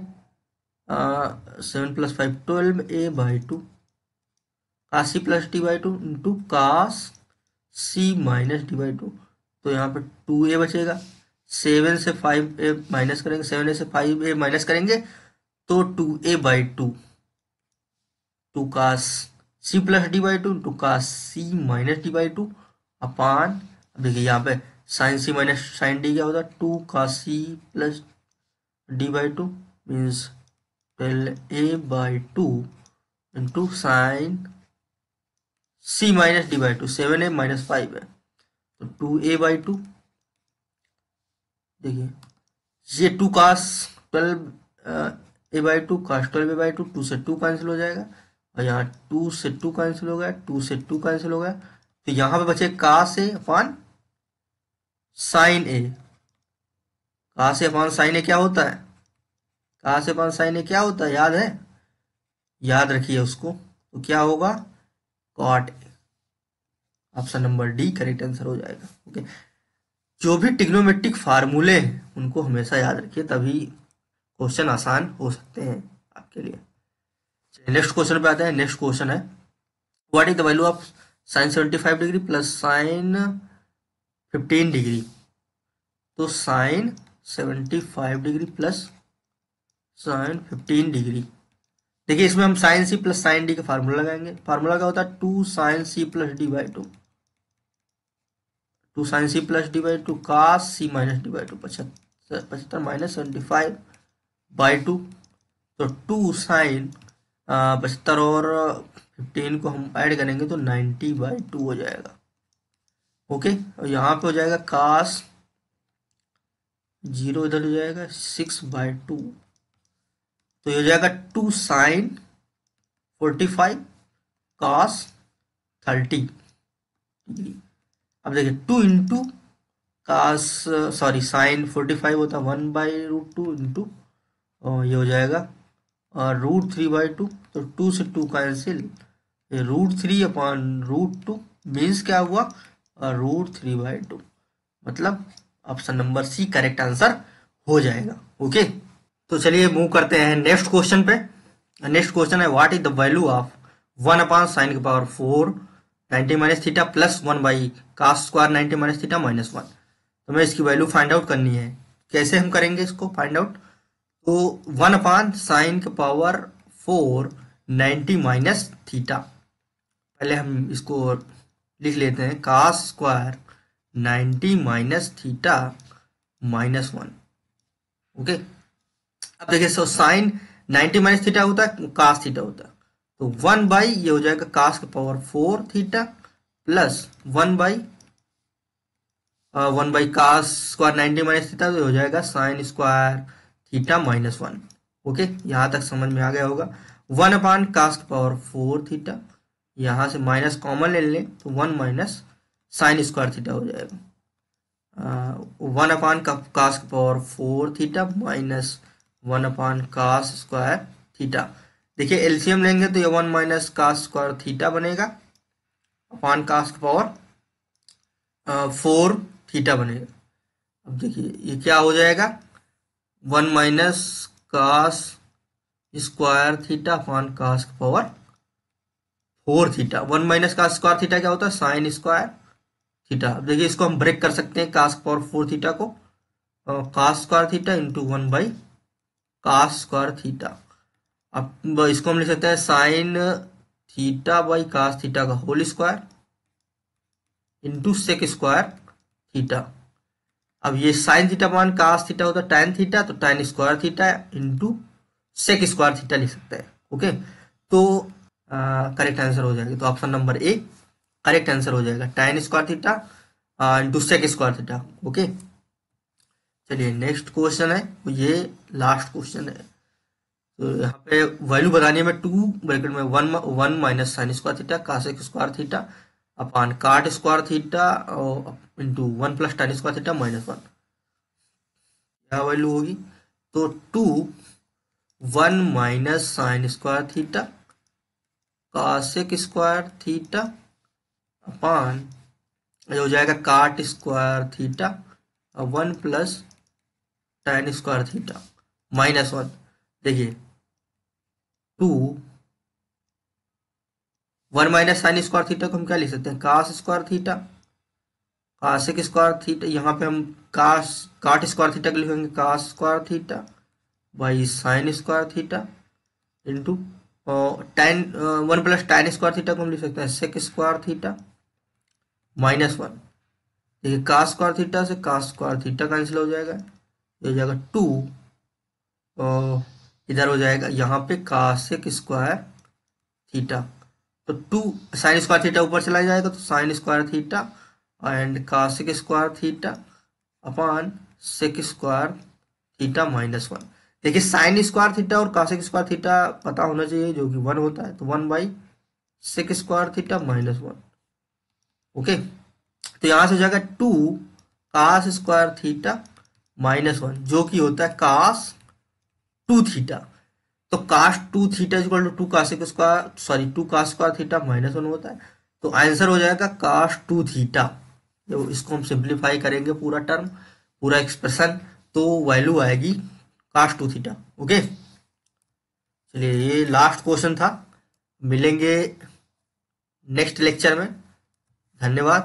seven plus five twelve A by two cos C plus D by two into cos C minus D by two तो यहाँ पर two A बचेगा seven से five A minus करेंगे seven A से five A minus करेंगे तो two A by two two cos C plus D by two into cos C minus D by two upon देखिए यहाँ पे sine C minus sine D क्या होता है two cos C plus D by two means means A by two into sine C minus D by two seven A minus five है तो two A by two देखिए ये two cos twelve A by two cos twelve A by two two से two cancel हो जाएगा और यहाँ to से टू कैंसिल हो गया टू से टू कैंसिल हो गया तो यहाँ पे बचे कास ए अपान साइन ए काश अपॉन साइन ए क्या होता है काश अपॉन साइन ए क्या होता है याद है याद रखिए उसको तो क्या होगा cot option number D correct answer हो जाएगा ओके जो भी टिग्नोमेट्रिक फार्मूले हैं उनको हमेशा याद रखिए तभी क्वेश्चन आसान हो सकते हैं आपके लिए नेक्स्ट क्वेश्चन पे आते हैं नेक्स्ट क्वेश्चन है what is the value of sine seventy five degree plus sine fifteen degree तो sine seventy five degree plus sine fifteen degree देखिए इसमें हम sine C plus sine D का फार्मूला लगाएंगे फार्मूला क्या होता है two sine C plus D by two two sine C plus D by two cos C minus D by two पचहत्तर पचहत्तर minus seventy five by two तो two sine पचहत्तर और फिफ्टीन को हम ऐड करेंगे तो नाइन्टी बाई टू हो जाएगा ओके और यहाँ पे हो जाएगा कास जीरो इधर हो जाएगा सिक्स बाय टू तो ये हो जाएगा two sine forty five cos thirty अब देखिए two into cos sorry sine forty five होता है one by root two into ये हो जाएगा और रूट थ्री बाई टू तो टू से two cancel root three upon root two means क्या हुआ रूट थ्री बाई टू मतलब option number C correct answer हो जाएगा ओके तो चलिए मूव करते हैं नेक्स्ट क्वेश्चन पे नेक्स्ट क्वेश्चन है what is the value of one upon sine के power four ninety minus theta plus one by cos square ninety minus theta minus one तो हमें इसकी वैल्यू फाइंड आउट करनी है कैसे हम करेंगे इसको फाइंड आउट तो वन अपॉन साइन के power four ninety minus theta पहले हम इसको लिख लेते हैं का square 90 minus theta minus one okay अब देखिए सो साइन 90 माइनस थीटा होता है कास थीटा होता है तो वन बाई ये हो जाएगा कास के power four theta plus one by one by cos square ninety minus theta तो हो जाएगा sine square theta minus one okay यहां तक समझ में आ गया होगा one upon cos power four theta यहां से माइनस कॉमन ले लें तो one minus sine square theta हो जाएगा one upon cos power four theta minus one upon cos square theta देखिए एलसीएम लेंगे तो ये one minus cos square theta बनेगा upon cos power four theta बनेगा अब देखिए ये क्या हो जाएगा one minus cos square theta upon cos power four theta one minus cos square theta क्या होता है साइन स्क्वायर थीटा देखिए इसको हम ब्रेक कर सकते हैं कास पावर फोर थीटा को cos square theta into one by cos square theta अब इसको हम लिख सकते हैं sine theta by cos theta का whole square into sec square theta अब ये साइन थीटा मान कास थीटा होता है टाइन थीटा तो tan square theta into sec square theta लिख सकते हैं ओके तो करेक्ट आंसर हो जाएगा तो option number A correct answer हो जाएगा tan square theta into sec square theta okay चलिए नेक्स्ट क्वेश्चन है ये लास्ट क्वेश्चन है तो यहाँ पे वैल्यू बतानी है मैं टू ब्रैकेट में one one minus sine square theta cosec square theta upon cot square theta into one plus tan square theta minus one क्या वैल्यू होगी तो two one minus sine square theta cosec square theta upon ये हो जाएगा cot square theta और one plus tan square theta minus one देखिए two one minus sine square theta को हम क्या लिख सकते हैं कास square theta cosec square theta यहाँ पे हम कास काट स्क्वायर थीटा को लिखेंगे cos square theta by sine square theta into tan one plus tan square theta को हम लिख सकते हैं sec square theta minus one देखिए कास स्क्वायर थीटा से कास स्क्वायर थीटा कैंसिल हो जाएगा ये हो जाएगा टू और इधर हो जाएगा यहाँ पे कासिक स्क्वायर थीटा तो टू साइन स्क्वायर थीटा ऊपर चला जाएगा तो sine square theta and cosec square theta upon sec square theta minus one देखिए साइन स्क्वायर थीटा और कासिक स्क्वायर थीटा पता होना चाहिए जो कि वन होता है तो one by sec square theta minus one okay तो यहां से हो जाएगा two cos square theta minus one जो कि होता है कास टू थीटा तो cos two theta equal to two cos square sorry two cos square theta minus one होता है तो आंसर हो जाएगा कास टू थीटा जब इसको हम सिंप्लीफाई करेंगे पूरा टर्म पूरा एक्सप्रेशन तो वैल्यू आएगी कास टू थीटा ओके चलिए ये लास्ट क्वेश्चन था मिलेंगे नेक्स्ट लेक्चर में धन्यवाद